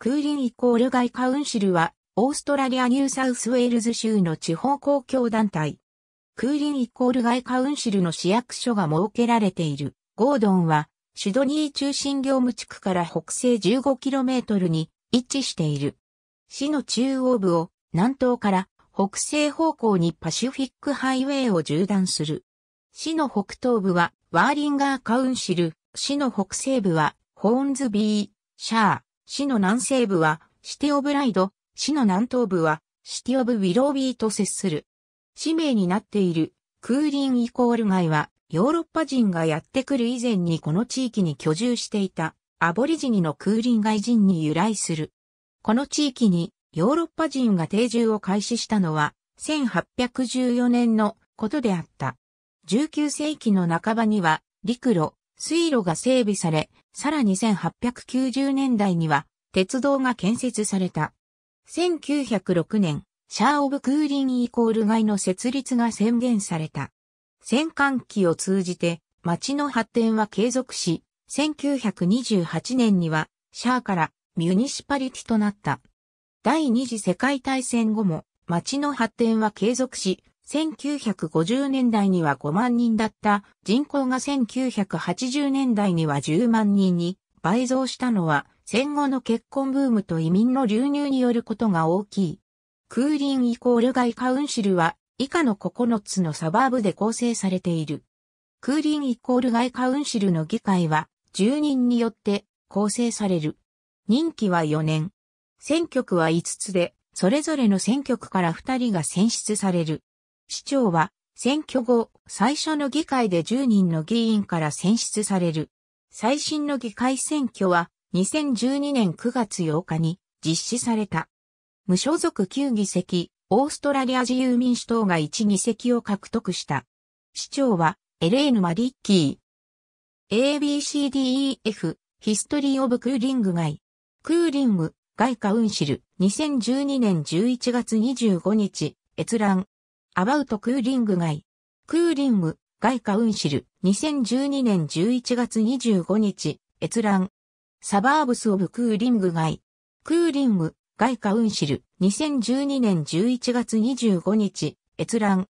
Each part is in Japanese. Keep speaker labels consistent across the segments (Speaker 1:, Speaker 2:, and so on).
Speaker 1: クーリンイコール外カウンシルは、オーストラリア・ニューサウスウェールズ州の地方公共団体。クーリンイコール外カウンシルの市役所が設けられている。ゴードンは、シドニー中心業務地区から北西 15km に位置している。市の中央部を南東から北西方向にパシフィックハイウェイを縦断する。市の北東部はワーリンガーカウンシル、市の北西部はホーンズビー、シャー、市の南西部は、シティオブライド、市の南東部は、シティオブウィロービーと接する。市名になっている、クーリンイコール街は、ヨーロッパ人がやってくる以前にこの地域に居住していた、アボリジニのクーリン街人に由来する。この地域に、ヨーロッパ人が定住を開始したのは、1814年のことであった。19世紀の半ばには、陸路、水路が整備され、さらに1890年代には、鉄道が建設された。1906年、シャー・オブ・クーリン・イコール街の設立が宣言された。戦艦機を通じて、街の発展は継続し、1928年には、シャーからミュニシパリティとなった。第二次世界大戦後も、街の発展は継続し、1950年代には5万人だった人口が1980年代には10万人に倍増したのは戦後の結婚ブームと移民の流入によることが大きい。クーリンイコール外カウンシルは以下の9つのサバーブで構成されている。クーリンイコール外カウンシルの議会は住人によって構成される。任期は4年。選挙区は5つで、それぞれの選挙区から2人が選出される。市長は選挙後、最初の議会で10人の議員から選出される。最新の議会選挙は2012年9月8日に実施された。無所属9議席、オーストラリア自由民主党が1議席を獲得した。市長はエレーヌ・マリッキー。ABCDEF、ヒストリー・オブ・クーリング街。クーリング、外カウンシル、2012年11月25日、閲覧。アバウト・クーリング街。クーリング、ガイカ・ウンシル、2012年11月25日、閲覧。サバーブス・オブ・クーリング・ガイ。クーリング、ガイカ・ウンシル、2012年11月25日、閲覧。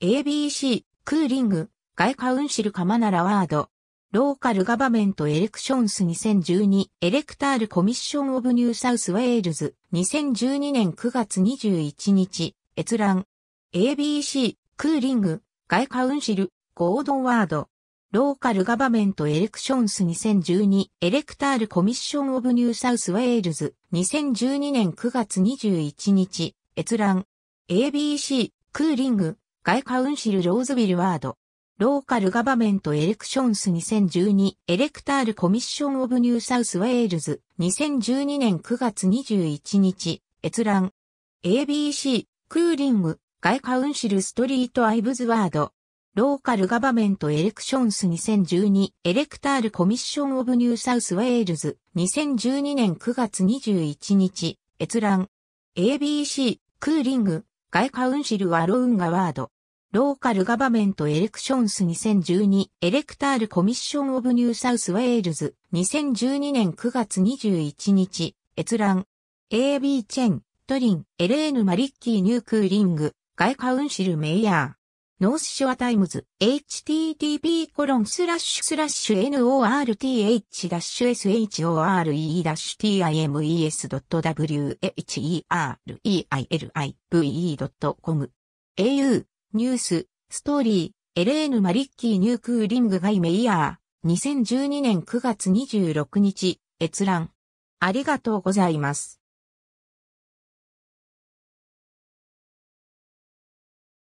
Speaker 1: ABC、クーリング、ガイカ・ウンシル・カマナラ・ワード。ローカルガバメントエレクションス2012エレクタールコミッションオブニューサウスウェールズ2012年9月21日閲覧 ABC クーリングガイカウンシルゴードン・ワード。ローカル・ガバメント・エレクションス2012エレクタール・コミッション・オブ・ニュー・サウス・ウェールズ2012年9月21日閲覧 ABC クーリング外カウンシル・ローズビル・ワードローカル・ガバメント・エレクションス2012エレクタール・コミッション・オブ・ニュー・サウス・ウェールズ2012年9月21日閲覧 ABC クーリング外カウンシル・ストリート・アイブズ・ワードローカルガバメントエレクションス2012エレクタールコミッションオブニューサウスウェールズ2012年9月21日閲覧 ABC クーリング外カウンシルアローンガワードローカルガバメントエレクションス2012エレクタールコミッションオブニューサウスウェールズ2012年9月21日閲覧 AB チェントリンエレーヌ・マリッキーニュークーリング外カウンシルメイヤーノースショアタイムズ、http://north-shoretime.com e s r。au、ニュース、ストーリー、エレーヌ・マリッキー・ニュークーリング・ガイ・メイヤー、2012年9月26日、閲覧。ありがとうございます。